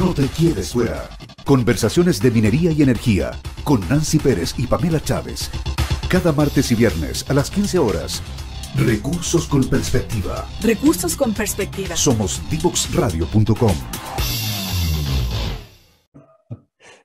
No te quieres fuera. Conversaciones de minería y energía con Nancy Pérez y Pamela Chávez. Cada martes y viernes a las 15 horas. Recursos con perspectiva. Recursos con perspectiva. Somos divoxradio.com.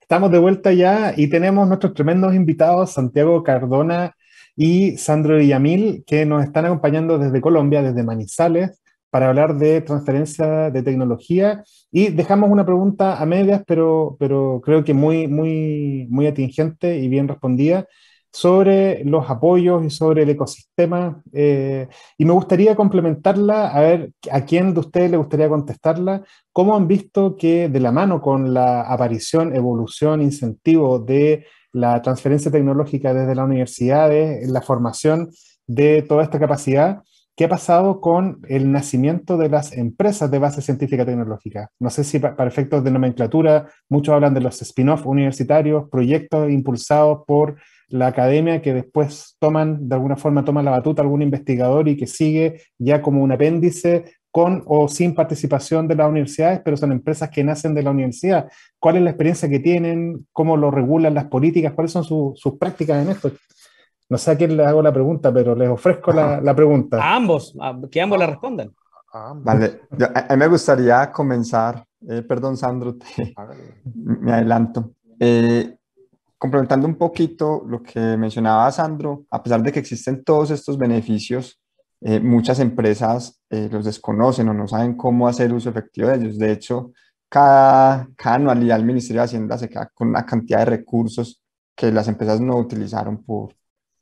Estamos de vuelta ya y tenemos nuestros tremendos invitados, Santiago Cardona y Sandro Villamil, que nos están acompañando desde Colombia, desde Manizales, para hablar de transferencia de tecnología y dejamos una pregunta a medias, pero, pero creo que muy, muy, muy atingente y bien respondida sobre los apoyos y sobre el ecosistema. Eh, y me gustaría complementarla, a ver a quién de ustedes le gustaría contestarla, cómo han visto que de la mano con la aparición, evolución, incentivo de la transferencia tecnológica desde las universidades, la formación de toda esta capacidad, ¿Qué ha pasado con el nacimiento de las empresas de base científica tecnológica? No sé si para efectos de nomenclatura, muchos hablan de los spin-off universitarios, proyectos impulsados por la academia que después toman, de alguna forma, toman la batuta algún investigador y que sigue ya como un apéndice con o sin participación de las universidades, pero son empresas que nacen de la universidad. ¿Cuál es la experiencia que tienen? ¿Cómo lo regulan las políticas? ¿Cuáles son sus prácticas en esto? No sé a quién le hago la pregunta, pero les ofrezco la, pregunta. A ambos, que ambos la ah. respondan. Vale, A mí me gustaría comenzar, eh, perdón Sandro, me adelanto. Eh, complementando un poquito lo que mencionaba Sandro, a pesar de que existen todos estos beneficios, eh, muchas empresas los desconocen o no saben cómo hacer uso efectivo de ellos. De hecho, cada, cada anualidad el Ministerio de Hacienda se queda con una cantidad de recursos que las empresas no utilizaron por,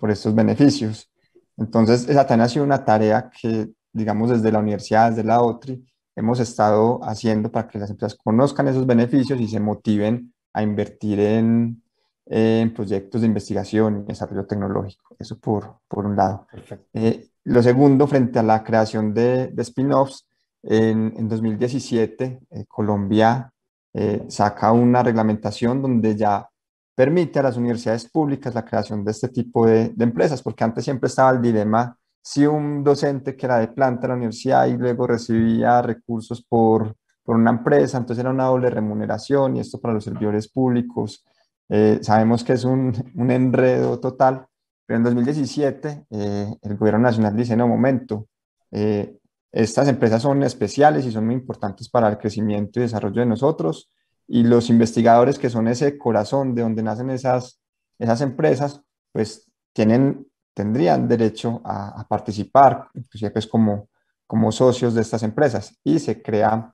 por estos beneficios. Entonces, esa también ha sido una tarea que, digamos, desde la universidad, desde la OTRI, hemos estado haciendo para que las empresas conozcan esos beneficios y se motiven a invertir en, en proyectos de investigación y desarrollo tecnológico. Eso por, por un lado. Eh, lo segundo, frente a la creación de, spin-offs, en, 2017 eh, Colombia eh, saca una reglamentación donde ya permite a las universidades públicas la creación de este tipo de, empresas, porque antes siempre estaba el dilema si un docente que era de planta en la universidad y luego recibía recursos por, una empresa, entonces era una doble remuneración y esto para los servidores públicos. Eh, sabemos que es un, enredo total, pero en 2017 eh, el gobierno nacional dice, no, momento, eh, estas empresas son especiales y son muy importantes para el crecimiento y desarrollo de nosotros y los investigadores que son ese corazón de donde nacen esas, esas empresas, pues tienen, tendrían derecho a, participar, inclusive pues como, como socios de estas empresas. Y se crea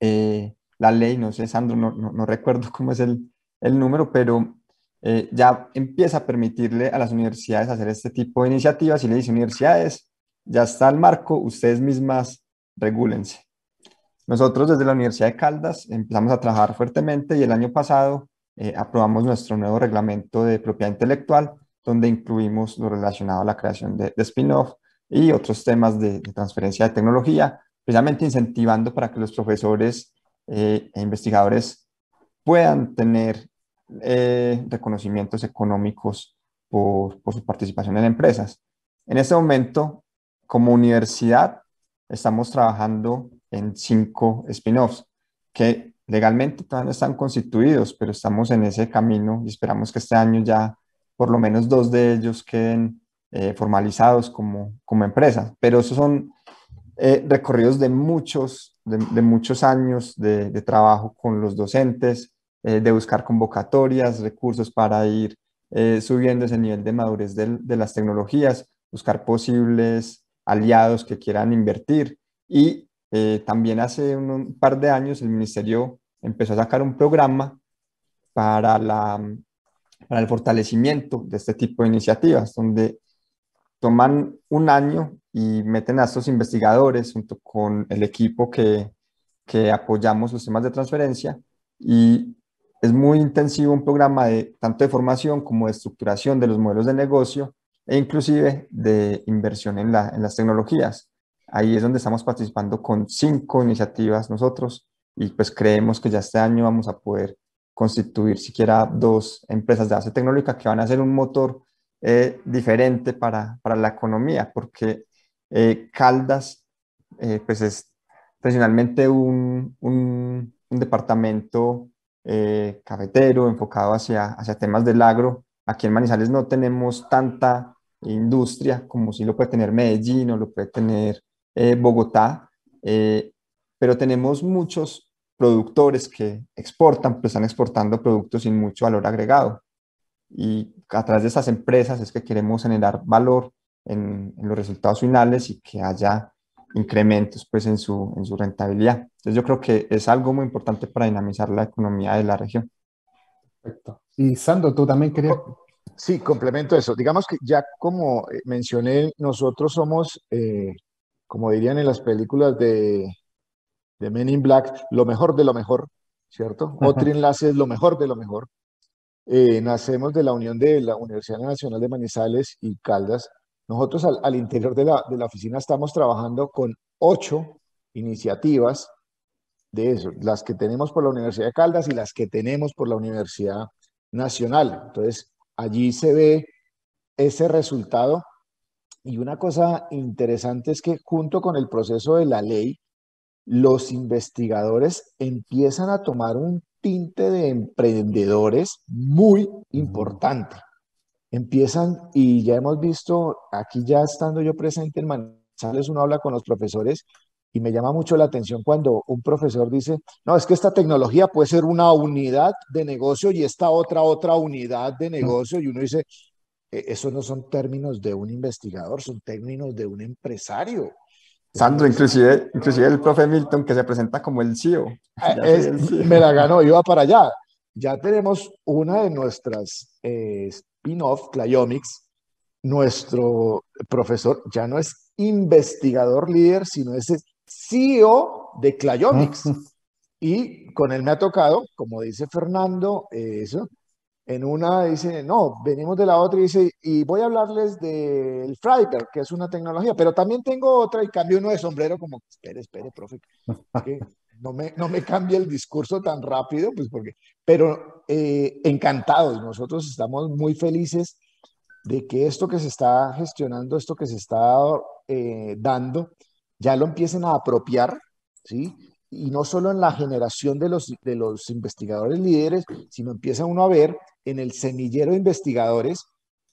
eh, la ley, no sé, Sandro, no, recuerdo cómo es el, número, pero eh, ya empieza a permitirle a las universidades hacer este tipo de iniciativas y le dice, universidades, ya está el marco, ustedes mismas regúlense. Nosotros desde la Universidad de Caldas empezamos a trabajar fuertemente y el año pasado eh, aprobamos nuestro nuevo reglamento de propiedad intelectual, donde incluimos lo relacionado a la creación de, spin-off y otros temas de, transferencia de tecnología, precisamente incentivando para que los profesores eh, e investigadores puedan tener eh, reconocimientos económicos por, por, su participación en empresas. En este momento, como universidad, estamos trabajando en cinco spin-offs que legalmente todavía no están constituidos, pero estamos en ese camino y esperamos que este año ya por lo menos dos de ellos queden eh, formalizados como, como empresa Pero esos son eh, recorridos de muchos, de, muchos años de, trabajo con los docentes, eh, de buscar convocatorias, recursos para ir subiendo ese nivel de madurez de las tecnologías, buscar posibles aliados que quieran invertir y eh, también hace un, par de años el ministerio empezó a sacar un programa para, el fortalecimiento de este tipo de iniciativas, donde toman un año y meten a estos investigadores junto con el equipo que, apoyamos los temas de transferencia y es muy intensivo un programa de tanto de formación como de estructuración de los modelos de negocio e inclusive de inversión en las tecnologías. Ahí es donde estamos participando con cinco iniciativas nosotros y pues creemos que ya este año vamos a poder constituir siquiera dos empresas de base tecnológica que van a ser un motor eh, diferente para, para, la economía, porque eh, Caldas eh, pues es tradicionalmente un, un, departamento cafetero enfocado hacia, hacia temas del agro. Aquí en Manizales no tenemos tanta industria como si lo puede tener Medellín o lo puede tener eh, Bogotá, eh, pero tenemos muchos productores que exportan, pues están exportando productos sin mucho valor agregado. Y a través de esas empresas es que queremos generar valor en, los resultados finales y que haya incrementos pues, en, su, en su rentabilidad. Entonces yo creo que es algo muy importante para dinamizar la economía de la región. Perfecto. Y Sando tú también querías... Sí, complemento eso. Digamos que ya como eh, mencioné, nosotros somos como dirían en las películas de, Men in Black, lo mejor de lo mejor, ¿cierto? Otro enlace es lo mejor de lo mejor. Eh, nacemos de la unión de la Universidad Nacional de Manizales y Caldas. Nosotros al, interior de la, de la, oficina estamos trabajando con ocho iniciativas de eso, las que tenemos por la Universidad de Caldas y las que tenemos por la Universidad Nacional. Entonces, allí se ve ese resultado y una cosa interesante es que junto con el proceso de la ley, los investigadores empiezan a tomar un tinte de emprendedores muy importante. Empiezan, y ya hemos visto, aquí ya estando yo presente en Manizales, uno habla con los profesores y me llama mucho la atención cuando un profesor dice, no, es que esta tecnología puede ser una unidad de negocio y esta otra otra unidad de negocio, y uno dice, e-, esos no son términos de un investigador, son términos de un empresario. Sandro, inclusive, ah, inclusive el ah, profe ah, Milton que se presenta como el CEO. E me la ganó, iba para allá. Ya tenemos una de nuestras eh, spin-off, Clayomics. Nuestro profesor ya no es investigador líder, sino es el CEO de Clayomics. y con él me ha tocado, como dice Fernando, eso, en una dice, no, venimos de la otra y dice, y voy a hablarles del Freiberg, que es una tecnología, pero también tengo otra y cambio uno de sombrero como, espere, espere, profe, que no me, no me cambie el discurso tan rápido, pues porque, pero eh, encantados, nosotros estamos muy felices de que esto que se está gestionando, esto que se está eh, dando, ya lo empiecen a apropiar, ¿sí? Y no solo en la generación de los, de los investigadores líderes, sino empieza uno a ver en el semillero de investigadores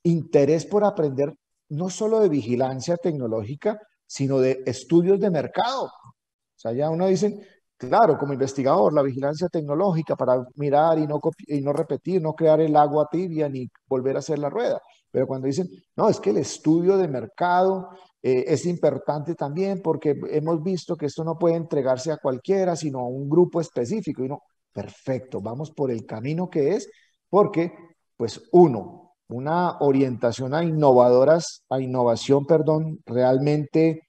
interés por aprender no solo de vigilancia tecnológica, sino de estudios de mercado. O sea, ya uno dice, claro, como investigador, la vigilancia tecnológica para mirar y no, y no repetir, no crear el agua tibia ni volver a hacer la rueda. Pero cuando dicen, no, es que el estudio de mercado eh, es importante también porque hemos visto que esto no puede entregarse a cualquiera, sino a un grupo específico. Y no, perfecto, vamos por el camino que es porque, pues uno, una orientación a innovadoras, a innovación, perdón, realmente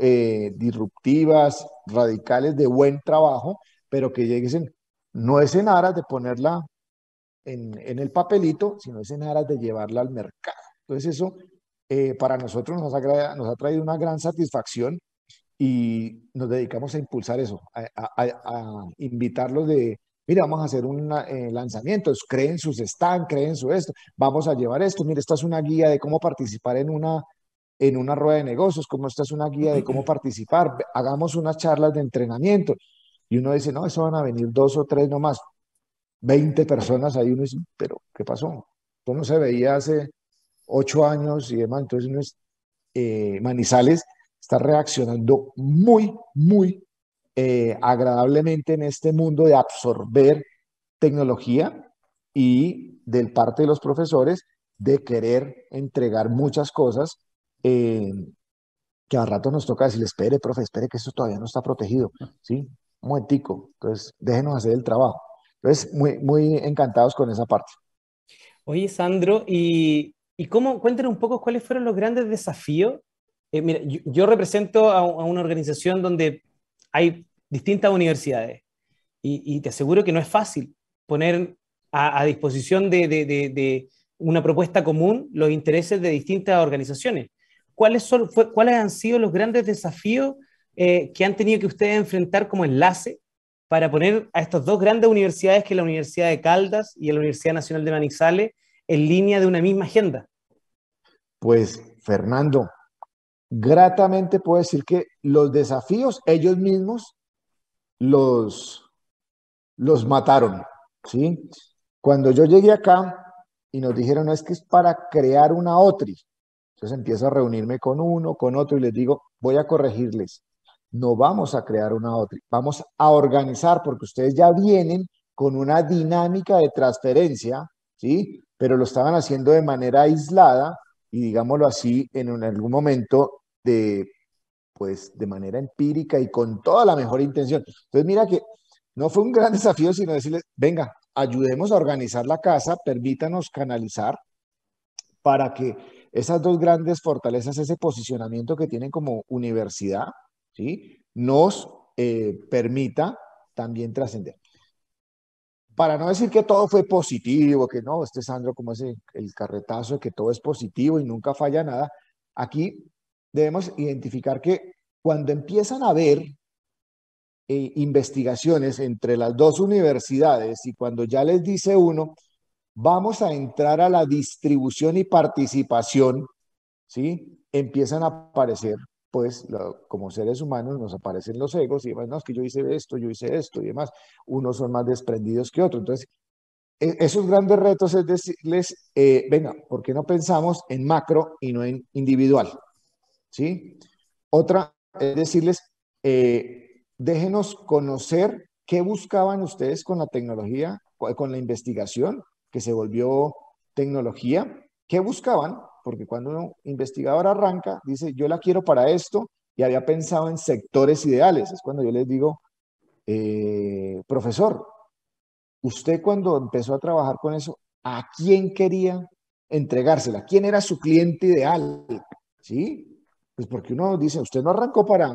eh, disruptivas, radicales, de buen trabajo, pero que lleguen, no es en aras de ponerla en, el papelito, sino es en aras de llevarla al mercado. Entonces eso eh, para nosotros nos ha, traído una gran satisfacción y nos dedicamos a impulsar eso, a, a, a invitarlos de, mira, vamos a hacer un eh, lanzamiento, creen sus stand, creen su esto, vamos a llevar esto, mira, esta es una guía de cómo participar en una, en una rueda de negocios, como esta es una guía de cómo participar, hagamos unas charlas de entrenamiento. Y uno dice, no, eso van a venir dos o tres nomás, 20 personas ahí, uno dice, pero ¿qué pasó? Esto no se veía hace ocho años y demás, entonces uno es, eh, Manizales está reaccionando muy, muy eh, agradablemente en este mundo de absorber tecnología y del parte de los profesores de querer entregar muchas cosas eh, que al rato nos toca decirle, espere, profe, espere que esto todavía no está protegido, ¿sí? Un momentico, entonces déjenos hacer el trabajo. Entonces, muy, encantados con esa parte. Oye, Sandro, ¿y, y cómo, cuéntanos un poco cuáles fueron los grandes desafíos? Eh, mira, yo, represento a, una organización donde hay distintas universidades y, te aseguro que no es fácil poner a, disposición de, una propuesta común los intereses de distintas organizaciones. ¿Cuáles, son, cuáles han sido los grandes desafíos eh, que han tenido que ustedes enfrentar como enlace para poner a estas dos grandes universidades, que es la Universidad de Caldas y la Universidad Nacional de Manizales, en línea de una misma agenda? Pues, Fernando, gratamente puedo decir que los desafíos ellos mismos los, los mataron, ¿sí? Cuando yo llegué acá y nos dijeron, es que es para crear una OTRI. Entonces empiezo a reunirme con uno, con otro y les digo, voy a corregirles. No vamos a crear una OTRI, vamos a organizar porque ustedes ya vienen con una dinámica de transferencia, ¿sí? Pero lo estaban haciendo de manera aislada y digámoslo así, en algún momento de, pues, de manera empírica y con toda la mejor intención. Entonces, mira que no fue un gran desafío, sino decirles, venga, ayudemos a organizar la casa, permítanos canalizar para que esas dos grandes fortalezas, ese posicionamiento que tienen como universidad, ¿sí? nos eh, permita también trascender. Para no decir que todo fue positivo, que no, este Sandro como es el carretazo, que todo es positivo y nunca falla nada, aquí debemos identificar que cuando empiezan a haber eh, investigaciones entre las dos universidades y cuando ya les dice uno, vamos a entrar a la distribución y participación, ¿sí? Empiezan a aparecer, pues, como seres humanos nos aparecen los egos y demás, no, es que yo hice esto, yo hice esto y demás, unos son más desprendidos que otros. Entonces, e, esos grandes retos es decirles, eh, venga, ¿por qué no pensamos en macro y no en individual? ¿sí? Otra es decirles, eh, déjenos conocer qué buscaban ustedes con la tecnología, con la investigación que se volvió tecnología, qué buscaban, porque cuando un investigador arranca, dice, yo la quiero para esto y había pensado en sectores ideales. Es cuando yo les digo, eh, profesor, usted cuando empezó a trabajar con eso, ¿a quién quería entregársela? ¿Quién era su cliente ideal? ¿Sí? Pues, porque uno dice, usted no arrancó para,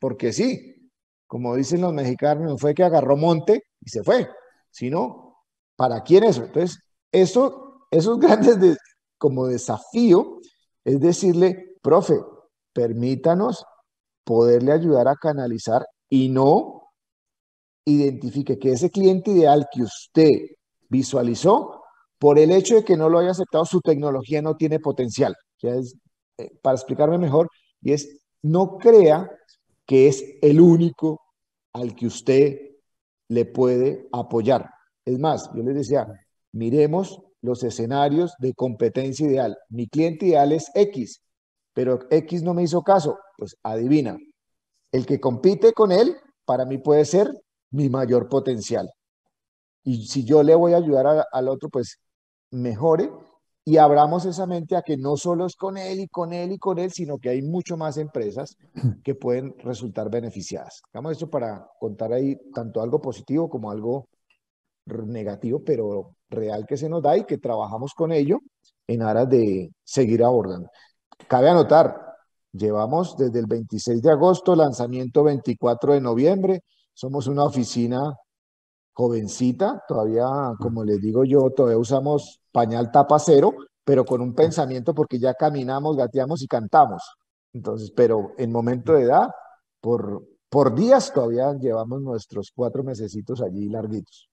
porque sí, como dicen los mexicanos, fue que agarró monte y se fue, sino para quién eso. Entonces, eso, esos grandes como desafío es decirle, profe, permítanos poderle ayudar a canalizar y no identifique que ese cliente ideal que usted visualizó, por el hecho de que no lo haya aceptado, su tecnología no tiene potencial. ya es, eh, para explicarme mejor, y es no crea que es el único al que usted le puede apoyar. Es más, yo les decía, miremos los escenarios de competencia ideal. Mi cliente ideal es X, pero X no me hizo caso. Pues adivina, el que compite con él, para mí puede ser mi mayor potencial. Y si yo le voy a ayudar al otro, pues mejore y abramos esa mente a que no solo es con él y con él y con él, sino que hay mucho más empresas que pueden resultar beneficiadas. Hagamos esto para contar ahí tanto algo positivo como algo negativo, pero real que se nos da y que trabajamos con ello en aras de seguir abordando. Cabe anotar, llevamos desde el 26 de agosto, lanzamiento 24 de noviembre, somos una oficina jovencita, todavía, como les digo yo, todavía usamos pañal tapa cero, pero con un pensamiento porque ya caminamos, gateamos y cantamos. Entonces, pero en momento de edad, por, por días todavía llevamos nuestros cuatro mesecitos allí larguitos.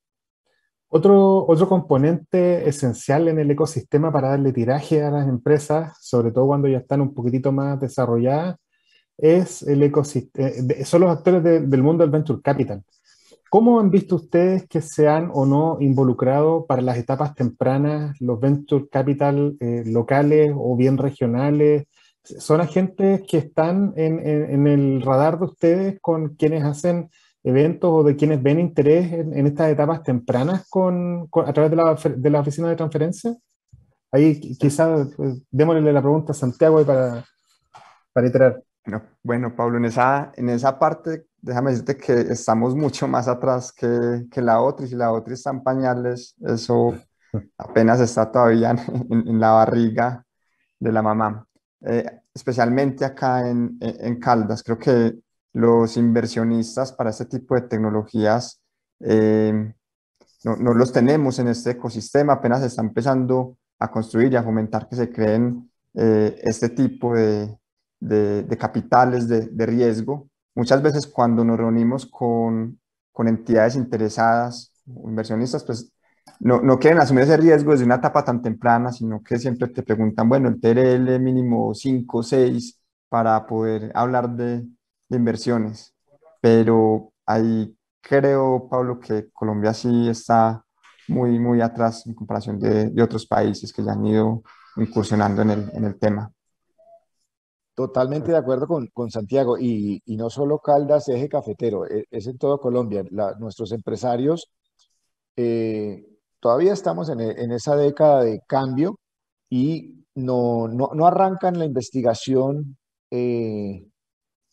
Otro, otro componente esencial en el ecosistema para darle tiraje a las empresas, sobre todo cuando ya están un poquitito más desarrolladas, es el ecosistema, eh, son los actores del mundo del venture capital. ¿Cómo han visto ustedes que se han o no involucrado para las etapas tempranas los venture capital eh, locales o bien regionales? ¿Son agentes que están en, el radar de ustedes con quienes hacen eventos o de quienes ven interés en, estas etapas tempranas con, a través de la, de la, oficina de transferencia? Ahí quizás eh, démosle la pregunta a Santiago para, para iterar. Bueno, Pablo, en en esa parte déjame decirte que estamos mucho más atrás que, que la otra, y si la otra está en pañales, eso apenas está todavía en, la barriga de la mamá. Eh, especialmente acá en, en, Caldas, creo que los inversionistas para este tipo de tecnologías eh, no, no, los tenemos en este ecosistema, apenas se está empezando a construir y a fomentar que se creen eh, este tipo de, de, de capitales de, de riesgo Muchas veces cuando nos reunimos con, con entidades interesadas o inversionistas, pues no, no, quieren asumir ese riesgo desde una etapa tan temprana, sino que siempre te preguntan, bueno, el TRL mínimo 5, 6 para poder hablar de, de inversiones. Pero ahí creo, Pablo, que Colombia sí está muy, muy atrás en comparación de, de otros países que ya han ido incursionando en el, en el tema. Totalmente de acuerdo con, Santiago. Y, no solo Caldas, eje cafetero, e, es, en toda Colombia. nuestros empresarios eh, todavía estamos en, esa década de cambio y no, arrancan la investigación eh,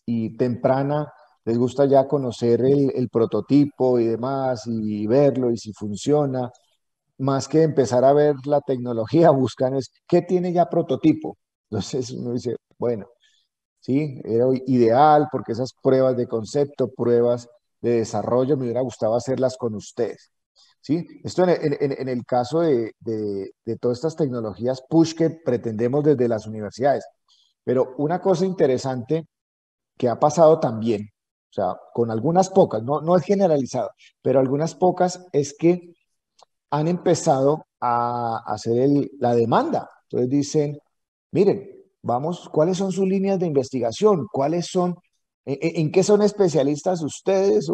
y temprana. Les gusta ya conocer el, el prototipo y demás y verlo y si funciona. Más que empezar a ver la tecnología, buscan es qué tiene ya prototipo. Entonces uno dice, bueno, ¿sí? Era ideal porque esas pruebas de concepto, pruebas de desarrollo, me hubiera gustado hacerlas con ustedes. ¿Sí? Esto en, el caso de, todas estas tecnologías push que pretendemos desde las universidades. Pero una cosa interesante que ha pasado también, o sea, con algunas pocas, no, no es generalizado, pero algunas pocas es que han empezado a hacer la demanda. Entonces dicen, miren, Vamos, ¿cuáles son sus líneas de investigación? ¿Cuáles son, e, e, en, qué son especialistas ustedes?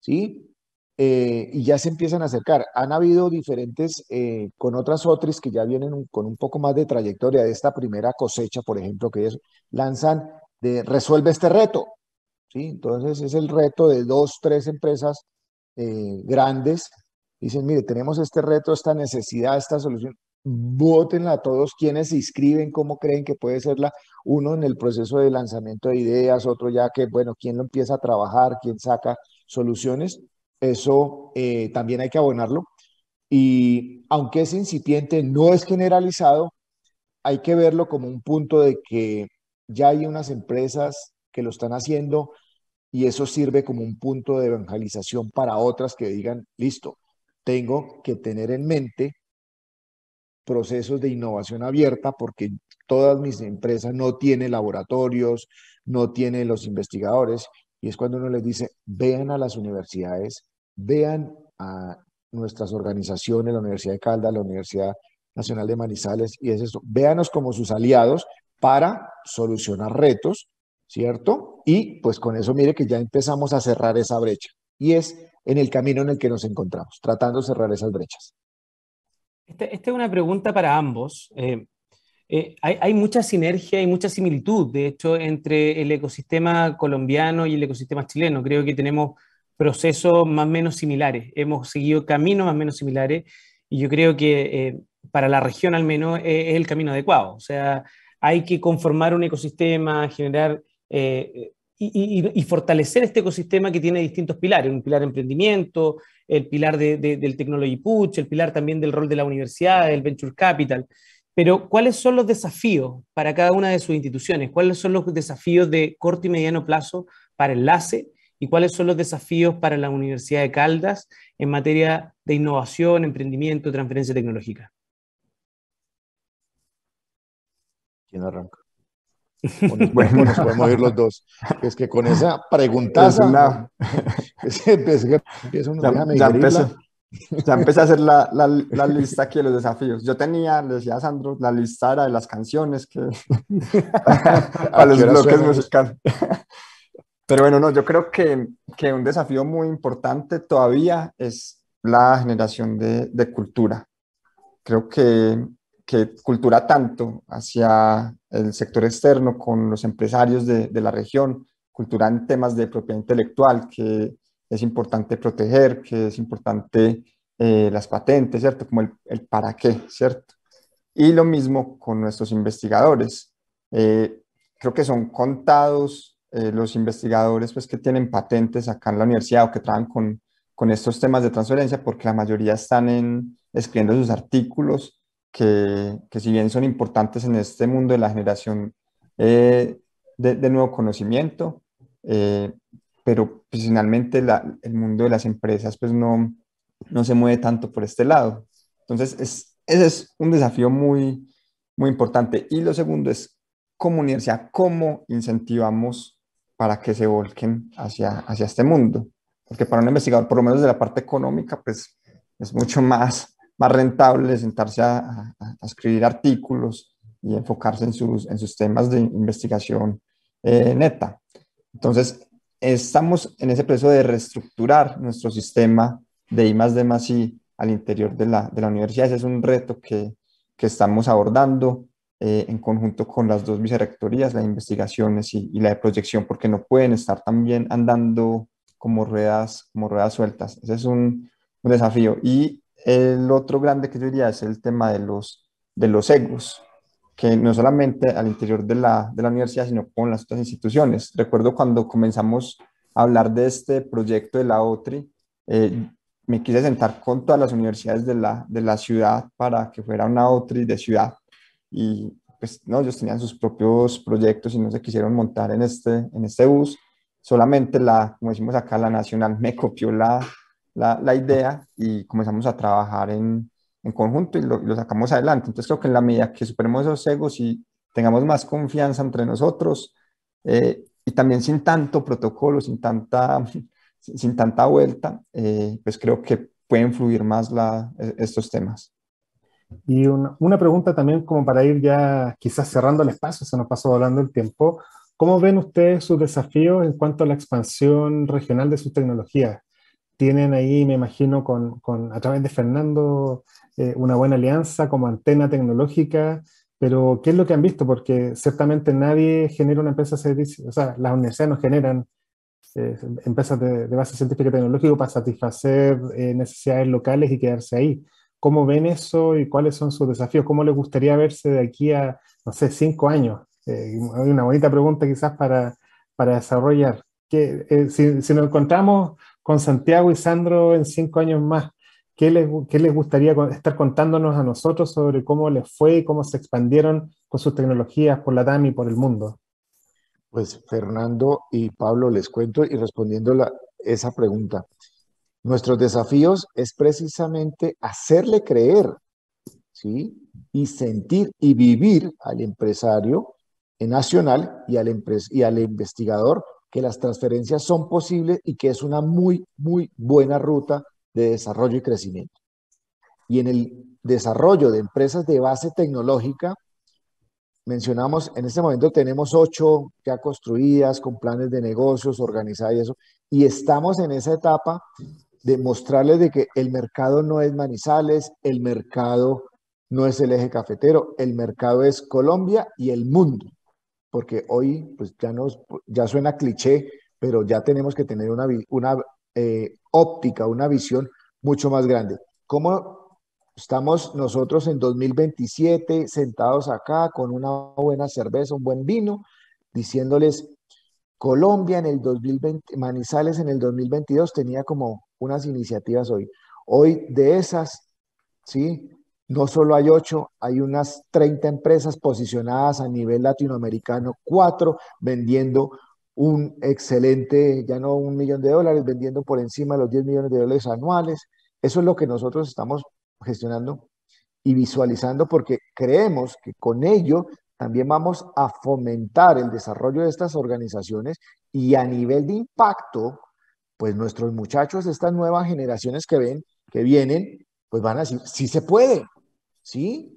¿Sí? Eh, y ya se empiezan a acercar. Han habido diferentes eh, con otras otras que ya vienen con un poco más de trayectoria de esta primera cosecha, por ejemplo, que ellos lanzan de resuelve este reto. ¿sí? Entonces es el reto de dos, tres empresas eh, grandes. Dicen, mire, tenemos este reto, esta necesidad, esta solución voten a todos quienes se inscriben, cómo creen que puede serla uno en el proceso de lanzamiento de ideas, otro ya que, bueno, quién lo empieza a trabajar, quién saca soluciones, eso eh, también hay que abonarlo. Y aunque es incipiente, no es generalizado, hay que verlo como un punto de que ya hay unas empresas que lo están haciendo y eso sirve como un punto de evangelización para otras que digan, listo, tengo que tener en mente procesos de innovación abierta porque todas mis empresas no tienen laboratorios, no tienen los investigadores y es cuando uno les dice, vean a las universidades, vean a nuestras organizaciones, la Universidad de Caldas, la Universidad Nacional de Manizales y es eso, véanos como sus aliados para solucionar retos, ¿cierto? Y pues con eso mire que ya empezamos a cerrar esa brecha y es en el camino en el que nos encontramos, tratando de cerrar esas brechas. Esta, es una pregunta para ambos. Eh, eh, hay, mucha sinergia y mucha similitud, de hecho, entre el ecosistema colombiano y el ecosistema chileno. Creo que tenemos procesos más o menos similares, hemos seguido caminos más o menos similares y yo creo que eh, para la región al menos es el camino adecuado. O sea, hay que conformar un ecosistema, generar y, y, fortalecer este ecosistema que tiene distintos pilares, un pilar emprendimiento, el pilar del Technology Push, el pilar también del rol de la universidad, del Venture Capital. Pero, ¿cuáles son los desafíos para cada una de sus instituciones? ¿Cuáles son los desafíos de corto y mediano plazo para Enlace? ¿Y cuáles son los desafíos para la Universidad de Caldas en materia de innovación, emprendimiento, transferencia tecnológica? ¿Quién arranca? bueno. nos podemos ir los dos. Es que con esa preguntaza. ya, empecé, a hacer la, la, lista aquí de los desafíos. Yo tenía, decía Sandro, la lista era de las canciones que. a los Pero bueno, no, yo creo que, que, un desafío muy importante todavía es la generación de cultura. Creo que que cultura tanto hacia el sector externo con los empresarios de, la región, cultura en temas de propiedad intelectual, que es importante proteger, que es importante eh, las patentes, ¿cierto? Como el, para qué, ¿cierto? Y lo mismo con nuestros investigadores. Eh, creo que son contados eh, los investigadores pues, que tienen patentes acá en la universidad o que trabajan con, estos temas de transferencia, porque la mayoría están escribiendo sus artículos que, si bien son importantes en este mundo de la generación eh, de, nuevo conocimiento, eh, pero pues, finalmente el mundo de las empresas pues no, no se mueve tanto por este lado. Entonces, es, ese es un desafío muy, muy importante. Y lo segundo es como universidad, cómo incentivamos para que se volquen hacia, hacia este mundo. Porque para un investigador, por lo menos de la parte económica, pues es mucho más más rentable sentarse a, escribir artículos y enfocarse en sus, en sus temas de investigación eh, neta. Entonces, estamos en ese proceso de reestructurar nuestro sistema de I más D más I al interior de la, de la universidad. Ese es un reto que, que estamos abordando eh, en conjunto con las dos vicerrectorías, la de investigaciones y, la de proyección, porque no pueden estar también andando como ruedas, como ruedas sueltas. Ese es un, un desafío. Y el otro grande que yo diría es el tema de los, de los egos, que no solamente al interior de la, de la universidad, sino con las otras instituciones. Recuerdo cuando comenzamos a hablar de este proyecto de la OTRI, eh, me quise sentar con todas las universidades de la, de la ciudad para que fuera una OTRI de ciudad. Y pues no, ellos tenían sus propios proyectos y no se quisieron montar en este, en este bus. Solamente la, como decimos acá, la nacional me copió la, la, idea y comenzamos a trabajar en, conjunto y lo, sacamos adelante. Entonces creo que en la medida que superemos esos egos y tengamos más confianza entre nosotros eh, y también sin tanto protocolo, sin tanta, sin tanta vuelta, eh, pues creo que pueden fluir más e, estos temas. Y una, una, pregunta también como para ir ya quizás cerrando el espacio, se nos pasó hablando el tiempo. ¿Cómo ven ustedes sus desafíos en cuanto a la expansión regional de sus tecnologías? tienen ahí, me imagino, con, a través de Fernando, eh, una buena alianza como antena tecnológica, pero ¿qué es lo que han visto? Porque ciertamente nadie genera una empresa de servicios, o sea, las universidades no generan eh, empresas de, base científica y tecnológica para satisfacer eh, necesidades locales y quedarse ahí. ¿Cómo ven eso y cuáles son sus desafíos? ¿Cómo les gustaría verse de aquí a, no sé, cinco años? Hay una bonita pregunta quizás para, desarrollar. Que, si nos encontramos con Santiago y Sandro en cinco años más? ¿Qué les, gustaría estar contándonos a nosotros sobre cómo les fue y cómo se expandieron con sus tecnologías por la DAMI y por el mundo? Pues Fernando y Pablo, les cuento y respondiendo la, esa pregunta. Nuestros desafíos es precisamente hacerle creer, ¿sí? Y sentir y vivir al empresario nacional y al, y al investigador que las transferencias son posibles y que es una muy, muy buena ruta de desarrollo y crecimiento. Y en el desarrollo de empresas de base tecnológica, mencionamos, en este momento tenemos ocho ya construidas, con planes de negocios, organizados y eso, y estamos en esa etapa de mostrarles de que el mercado no es Manizales, el mercado no es el eje cafetero, el mercado es Colombia y el mundo porque hoy pues ya, nos, ya suena cliché, pero ya tenemos que tener una, una eh, óptica, una visión mucho más grande. ¿Cómo estamos nosotros en 2027 sentados acá con una buena cerveza, un buen vino, diciéndoles, Colombia en el 2020, Manizales en el 2022 tenía como unas iniciativas hoy. Hoy de esas, ¿sí? No solo hay ocho, hay unas 30 empresas posicionadas a nivel latinoamericano, cuatro vendiendo un excelente, ya no un millón de dólares, vendiendo por encima de los 10 millones de dólares anuales. Eso es lo que nosotros estamos gestionando y visualizando porque creemos que con ello también vamos a fomentar el desarrollo de estas organizaciones y a nivel de impacto, pues nuestros muchachos, estas nuevas generaciones que ven, que vienen, pues van a decir, sí se puede, ¿sí?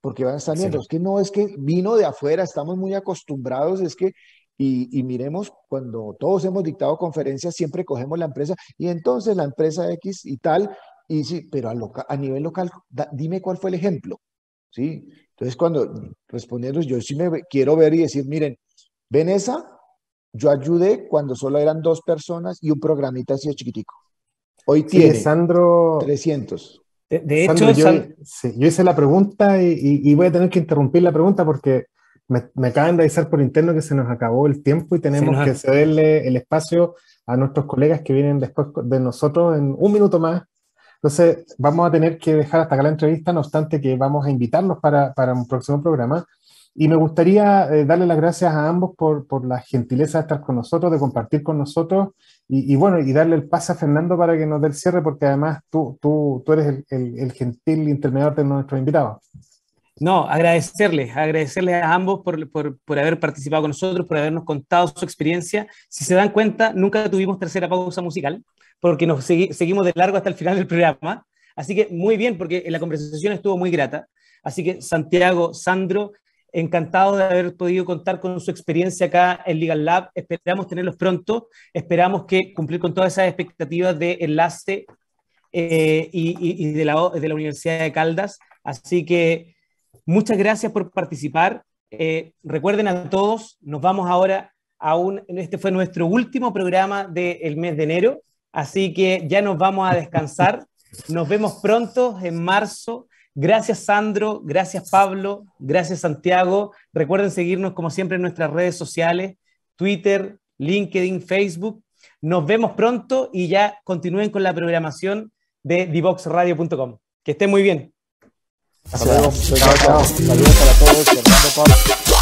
Porque van a saliendo. Sí. Es que no es que vino de afuera, estamos muy acostumbrados, es que, y, miremos, cuando todos hemos dictado conferencias, siempre cogemos la empresa y entonces la empresa X y tal, y sí, pero a, nivel local, dime cuál fue el ejemplo, ¿sí? Entonces, cuando respondiendo, yo sí me quiero ver y decir, miren, Veneza, yo ayudé cuando solo eran dos personas y un programita así de chiquitico. Hoy tiene Sandro, 300. De, hecho, yo, hice la pregunta y, voy a tener que interrumpir la pregunta porque me, acaban de avisar por interno que se nos acabó el tiempo y tenemos que cederle el espacio a nuestros colegas que vienen después de nosotros en un minuto más. Entonces, vamos a tener que dejar hasta acá la entrevista, no obstante que vamos a invitarlos para, un próximo programa. Y me gustaría eh, darle las gracias a ambos por, por, la gentileza de estar con nosotros, de compartir con nosotros y, bueno, y darle el paso a Fernando para que nos dé el cierre, porque además tú, tú, tú eres el, el, gentil intermediador de nuestros invitados. No, agradecerles, agradecerles a ambos por, por, por, haber participado con nosotros, por habernos contado su experiencia. Si se dan cuenta, nunca tuvimos tercera pausa musical, porque nos seguimos de largo hasta el final del programa. Así que muy bien, porque la conversación estuvo muy grata. Así que Santiago, Sandro, Encantado de haber podido contar con su experiencia acá en Legal Lab. Esperamos tenerlos pronto. Esperamos que cumplir con todas esas expectativas de enlace eh, y, de, la, Universidad de Caldas. Así que muchas gracias por participar. Eh, recuerden a todos, nos vamos ahora a un, este fue nuestro último programa del mes de enero, así que ya nos vamos a descansar. Nos vemos pronto en marzo Gracias Sandro, gracias Pablo, gracias Santiago. Recuerden seguirnos como siempre en nuestras redes sociales, Twitter, LinkedIn, Facebook. Nos vemos pronto y ya continúen con la programación de divoxradio.com. Que estén muy bien. Hasta luego. Saludos para todos.